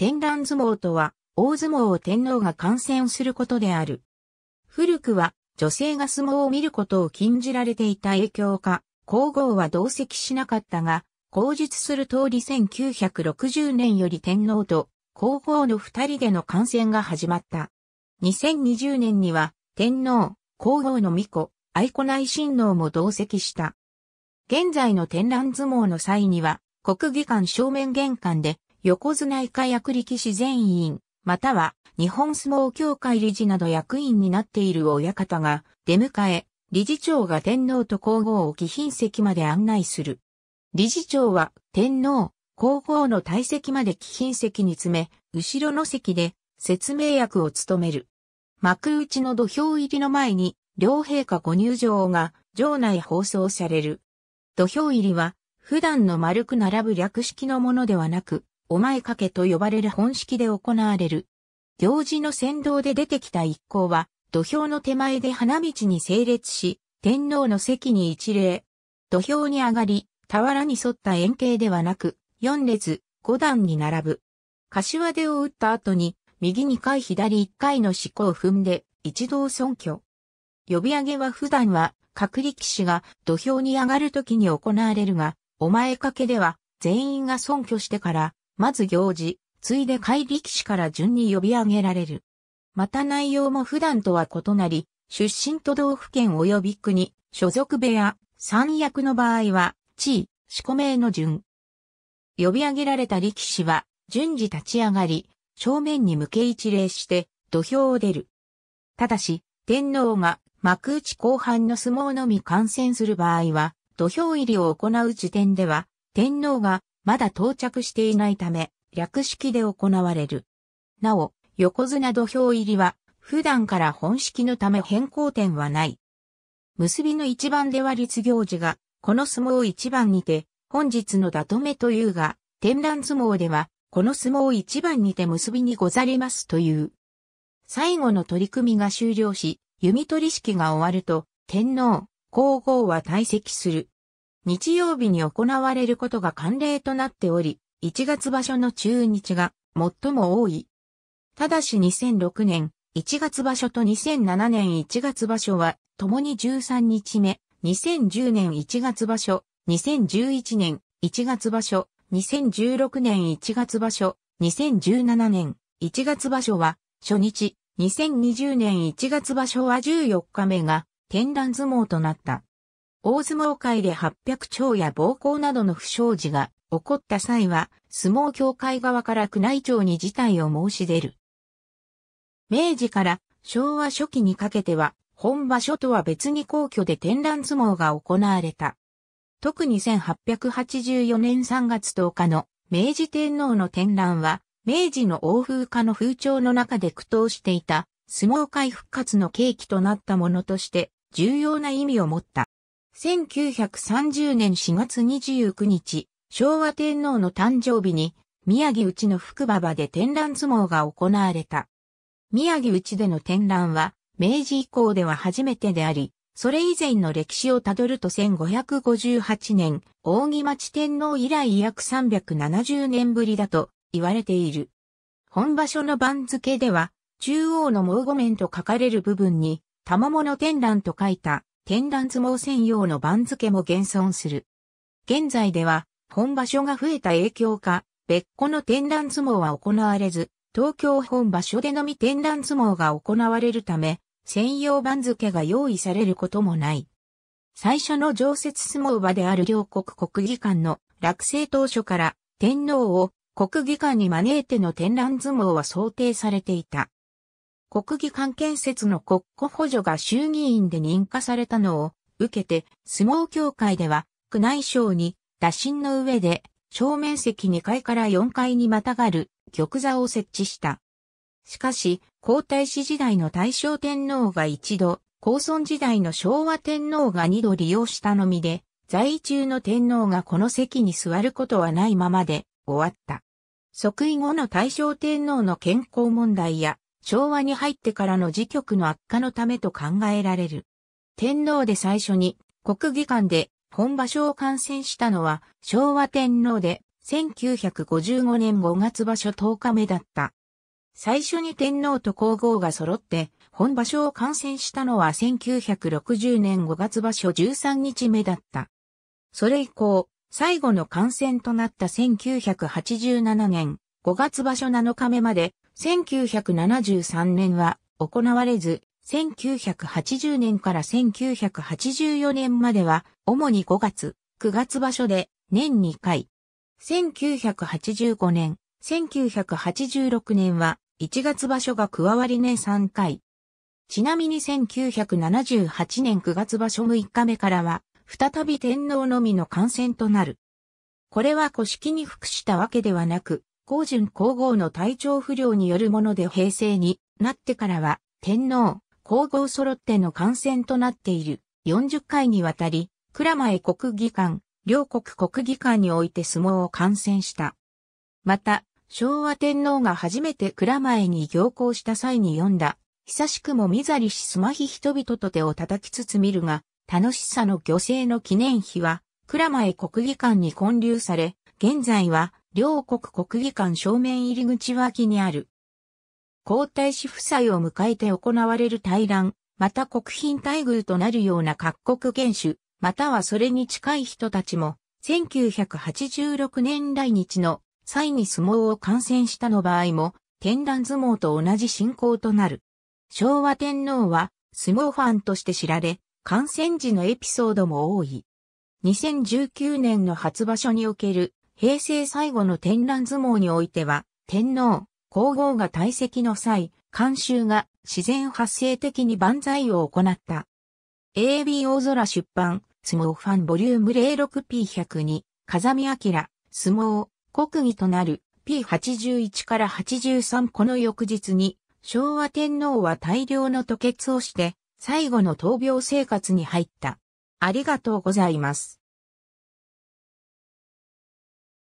天覧相撲とは、大相撲を天皇が観戦することである。古くは、女性が相撲を見ることを禁じられていた影響か、皇后は同席しなかったが、後述する通り1960年より天皇と皇后の二人での観戦が始まった。2020年には、天皇、皇后の巫女、愛子内親王も同席した。現在の天覧相撲の際には、国技館正面玄関で横綱以下役力士全員、または日本相撲協会理事など役員になっている親方が出迎え、理事長が天皇と皇后を貴賓席まで案内する。理事長は天皇、皇后の退席まで貴賓席に詰め、後ろの席で説明役を務める。幕内の土俵入りの前に、両陛下ご入場が場内放送される。土俵入りは、普段の丸く並ぶ略式のものではなく、お前かけと呼ばれる本式で行われる。行事の先導で出てきた一行は、土俵の手前で花道に整列し、天皇の席に一礼。土俵に上がり、俵に沿った円形ではなく、四列、五段に並ぶ。柏手を打った後に、右二回左一回の四股を踏んで、一同尊虚。呼び上げは普段は、各力士が土俵に上がる時に行われるが、お前掛けでは、全員が尊虚してから、まず行事、ついで怪力士から順に呼び上げられる。また内容も普段とは異なり、出身都道府県及び国、所属部屋、三役の場合は、地位、四個名の順。呼び上げられた力士は、順次立ち上がり、正面に向け一礼して、土俵を出る。ただし、天皇が幕内後半の相撲のみ観戦する場合は、土俵入りを行う時点では、天皇がまだ到着していないため、略式で行われる。なお、横綱土俵入りは、普段から本式のため変更点はない。結びの一番では立行事が、この相撲を一番にて、本日のだとめというが、天覧相撲では、この相撲を一番にて結びにござりますという。最後の取り組みが終了し、弓取り式が終わると、天皇、皇后は退席する。日曜日に行われることが慣例となっており、1月場所の中日が最も多い。ただし2006年1月場所と2007年1月場所は、共に13日目、2010年1月場所、2011年1月場所、2016年1月場所、2017年1月場所は、初日、2020年1月場所は14日目が、展覧相撲となった。大相撲界で800兆や暴行などの不祥事が起こった際は、相撲協会側から宮内庁に事態を申し出る。明治から昭和初期にかけては、本場所とは別に皇居で展覧相撲が行われた。特に1884年3月10日の明治天皇の展覧は、明治の欧風化の風潮の中で苦闘していた相撲界復活の契機となったものとして重要な意味を持った。1930年4月29日、昭和天皇の誕生日に、宮城内の福馬場で展覧相撲が行われた。宮城内での展覧は、明治以降では初めてであり、それ以前の歴史をたどると1558年、扇町天皇以来約370年ぶりだと言われている。本場所の番付では、中央の毛後面と書かれる部分に、玉物天覧と書いた剣覧相撲専用の番付も現存する。現在では、本場所が増えた影響か、別個の天覧相撲は行われず、東京本場所でのみ天覧相撲が行われるため、専用番付が用意されることもない。最初の常設相撲場である両国国技館の落成当初から天皇を国技館に招いての天覧相撲は想定されていた。国技館建設の国庫補助が衆議院で認可されたのを受けて、相撲協会では、宮内省に打診の上で、正面席2階から4階にまたがる玉座を設置した。しかし、皇太子時代の大正天皇が一度、皇孫時代の昭和天皇が二度利用したのみで、在位中の天皇がこの席に座ることはないままで終わった。即位後の大正天皇の健康問題や昭和に入ってからの時局の悪化のためと考えられる。天皇で最初に国技館で本場所を観戦したのは昭和天皇で1955年5月場所10日目だった。最初に天皇と皇后が揃って本場所を観戦したのは1960年5月場所13日目だった。それ以降、最後の観戦となった1987年5月場所7日目まで1973年は行われず、1980年から1984年までは、主に5月、9月場所で年2回。1985年、1986年は1月場所が加わり年3回。ちなみに1978年9月場所6日目からは、再び天皇のみの感染となる。これは古式に服したわけではなく、高順皇后の体調不良によるもので平成になってからは、天皇、皇后揃っての感染となっている。40回にわたり、蔵前国技館、両国国技館において相撲を観戦した。また、昭和天皇が初めて蔵前に行行した際に読んだ、久しくも見ざりしすまひ人々と手を叩きつつ見るが、楽しさの漁政の記念碑は、蔵前国技館に建立され、現在は両国国技館正面入り口脇にある。皇太子夫妻を迎えて行われる対談、また国賓待遇となるような各国元首、またはそれに近い人たちも、1986年来日の際に相撲を観戦したの場合も、天覧相撲と同じ進行となる。昭和天皇は相撲ファンとして知られ、観戦時のエピソードも多い。2019年の初場所における平成最後の天覧相撲においては、天皇、皇后が退席の際、監修が自然発生的に万歳を行った。AB 大空出版、相撲ファンボリューム 06P102、風見明、相撲、国技となる P81 から83この翌日に、昭和天皇は大量の吐血をして、最後の闘病生活に入った。ありがとうございます。